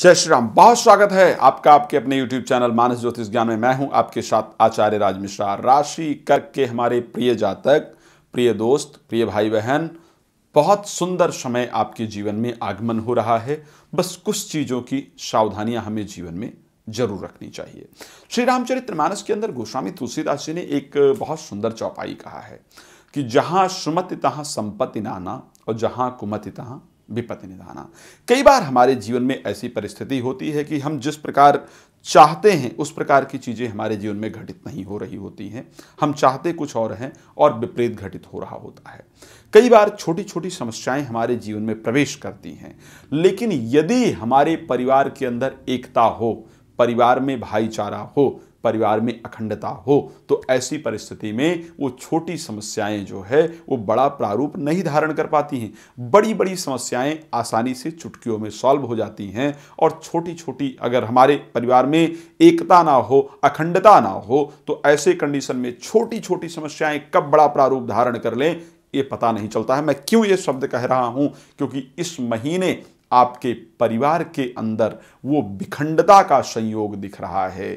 जय श्री राम बहुत स्वागत है आपका आपके अपने YouTube चैनल मानस ज्योतिष ज्ञान में मैं हूं आपके साथ आचार्य राज मिश्रा राशि कर्क के हमारे प्रिय जातक प्रिय दोस्त प्रिय भाई बहन बहुत सुंदर समय आपके जीवन में आगमन हो रहा है बस कुछ चीज़ों की सावधानियां हमें जीवन में जरूर रखनी चाहिए श्री रामचरित्र मानस के अंदर गोस्वामी तुलसीदास जी ने एक बहुत सुंदर चौपाई कहा है कि जहां सुमति तहां संपत्ति नाना और जहां कुमति तहां विपत्ति निधाना कई बार हमारे जीवन में ऐसी परिस्थिति होती है कि हम जिस प्रकार चाहते हैं उस प्रकार की चीज़ें हमारे जीवन में घटित नहीं हो रही होती हैं हम चाहते कुछ और हैं और विपरीत घटित हो रहा होता है कई बार छोटी छोटी समस्याएं हमारे जीवन में प्रवेश करती हैं लेकिन यदि हमारे परिवार के अंदर एकता हो परिवार में भाईचारा हो परिवार में अखंडता हो तो ऐसी परिस्थिति में वो छोटी समस्याएं जो है वो बड़ा प्रारूप नहीं धारण कर पाती हैं बड़ी बड़ी समस्याएं आसानी से चुटकियों में सॉल्व हो जाती हैं और छोटी छोटी अगर हमारे परिवार में एकता ना हो अखंडता ना हो तो ऐसे कंडीशन में छोटी छोटी समस्याएं कब बड़ा प्रारूप धारण कर लें ये पता नहीं चलता है मैं क्यों ये शब्द कह रहा हूं क्योंकि इस महीने आपके परिवार के अंदर वो विखंडता का संयोग दिख रहा है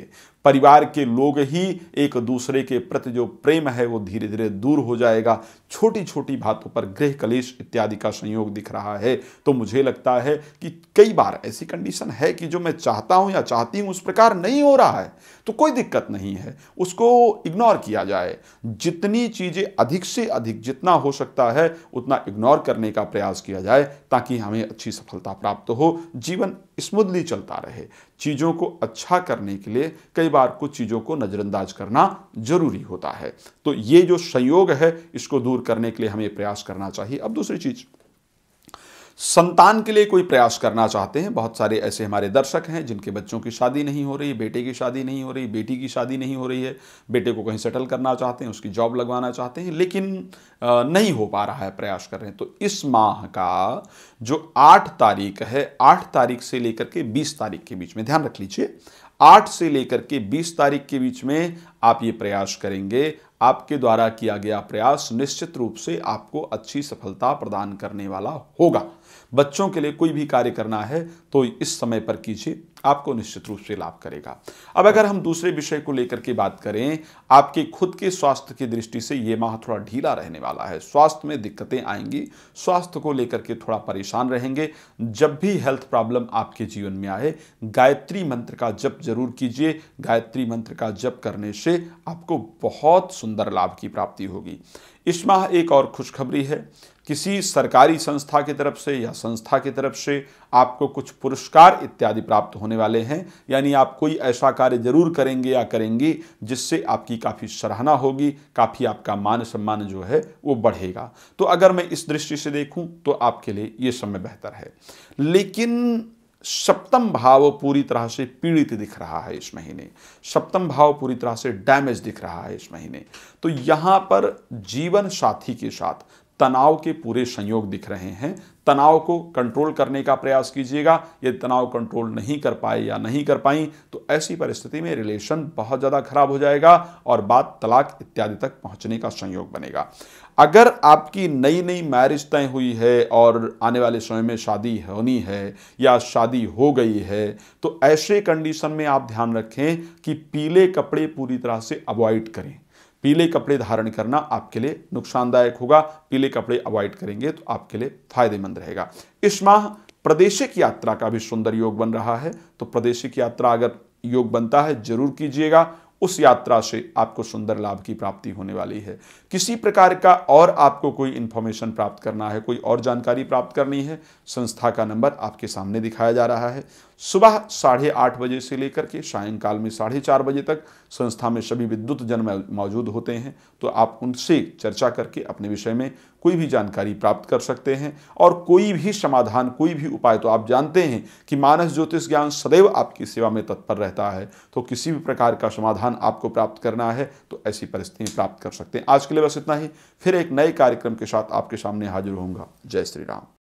परिवार के लोग ही एक दूसरे के प्रति जो प्रेम है वो धीरे धीरे दूर हो जाएगा छोटी छोटी बातों पर गृह कलेश इत्यादि का संयोग दिख रहा है तो मुझे लगता है कि कई बार ऐसी कंडीशन है कि जो मैं चाहता हूँ या चाहती हूँ उस प्रकार नहीं हो रहा है तो कोई दिक्कत नहीं है उसको इग्नोर किया जाए जितनी चीज़ें अधिक से अधिक जितना हो सकता है उतना इग्नोर करने का प्रयास किया जाए ताकि हमें अच्छी सफलता प्राप्त हो जीवन स्मूथली चलता रहे चीज़ों को अच्छा करने के लिए कई बार कुछ चीज़ों को नज़रअंदाज करना जरूरी होता है तो ये जो संयोग है इसको दूर करने के लिए हमें प्रयास करना चाहिए अब दूसरी चीज़ संतान के लिए कोई प्रयास करना चाहते हैं बहुत सारे ऐसे हमारे दर्शक हैं जिनके बच्चों की शादी नहीं हो रही बेटे की शादी नहीं हो रही बेटी की शादी नहीं हो रही है बेटे को कहीं सेटल करना चाहते हैं उसकी जॉब लगवाना चाहते हैं लेकिन नहीं हो पा रहा है प्रयास कर रहे हैं तो इस माह का जो आठ तारीख है आठ तारीख से लेकर के बीस तारीख के बीच में ध्यान रख लीजिए आठ से लेकर के बीस तारीख के बीच में आप ये प्रयास करेंगे आपके द्वारा किया गया प्रयास निश्चित रूप से आपको अच्छी सफलता प्रदान करने वाला होगा बच्चों के लिए कोई भी कार्य करना है तो इस समय पर कीजिए आपको निश्चित रूप से लाभ करेगा अब अगर हम दूसरे विषय को लेकर के बात करें आपके खुद के स्वास्थ्य की दृष्टि से ये माह थोड़ा ढीला रहने वाला है स्वास्थ्य में दिक्कतें आएंगी स्वास्थ्य को लेकर के थोड़ा परेशान रहेंगे जब भी हेल्थ प्रॉब्लम आपके जीवन में आए गायत्री मंत्र का जप जरूर कीजिए गायत्री मंत्र का जप करने से से आपको बहुत सुंदर लाभ की प्राप्ति होगी इस माह एक और खुशखबरी है किसी सरकारी संस्था की तरफ से या संस्था की तरफ से आपको कुछ पुरस्कार इत्यादि प्राप्त होने वाले हैं यानी आप कोई ऐसा कार्य जरूर करेंगे या करेंगी जिससे आपकी काफ़ी सराहना होगी काफ़ी आपका मान सम्मान जो है वो बढ़ेगा तो अगर मैं इस दृष्टि से देखूं तो आपके लिए ये समय बेहतर है लेकिन सप्तम भाव पूरी तरह से पीड़ित दिख रहा है इस महीने सप्तम भाव पूरी तरह से डैमेज दिख रहा है इस महीने तो यहां पर जीवन साथी के साथ तनाव के पूरे संयोग दिख रहे हैं तनाव को कंट्रोल करने का प्रयास कीजिएगा यदि तनाव कंट्रोल नहीं कर पाए या नहीं कर पाई तो ऐसी परिस्थिति में रिलेशन बहुत ज़्यादा खराब हो जाएगा और बात तलाक इत्यादि तक पहुंचने का संयोग बनेगा अगर आपकी नई नई मैरिज तय हुई है और आने वाले समय में शादी होनी है या शादी हो गई है तो ऐसे कंडीशन में आप ध्यान रखें कि पीले कपड़े पूरी तरह से अवॉइड करें पीले कपड़े धारण करना आपके लिए नुकसानदायक होगा पीले कपड़े अवॉइड करेंगे तो आपके लिए फायदेमंद रहेगा इस माह प्रदेशिक यात्रा का भी सुंदर योग बन रहा है तो प्रदेशिक यात्रा अगर योग बनता है जरूर कीजिएगा उस यात्रा से आपको सुंदर लाभ की प्राप्ति होने वाली है किसी प्रकार का और आपको कोई इन्फॉर्मेशन प्राप्त करना है कोई और जानकारी प्राप्त करनी है संस्था का नंबर आपके सामने दिखाया जा रहा है सुबह साढ़े आठ बजे से लेकर के सायंकाल में साढ़े चार बजे तक संस्था में सभी विद्युत जन मौजूद होते हैं तो आप उनसे चर्चा करके अपने विषय में कोई भी जानकारी प्राप्त कर सकते हैं और कोई भी समाधान कोई भी उपाय तो आप जानते हैं कि मानस ज्योतिष ज्ञान सदैव आपकी सेवा में तत्पर रहता है तो किसी भी प्रकार का समाधान स्थान आपको प्राप्त करना है तो ऐसी परिस्थिति प्राप्त कर सकते हैं आज के लिए बस इतना ही फिर एक नए कार्यक्रम के साथ आपके सामने हाजिर होऊंगा जय श्री राम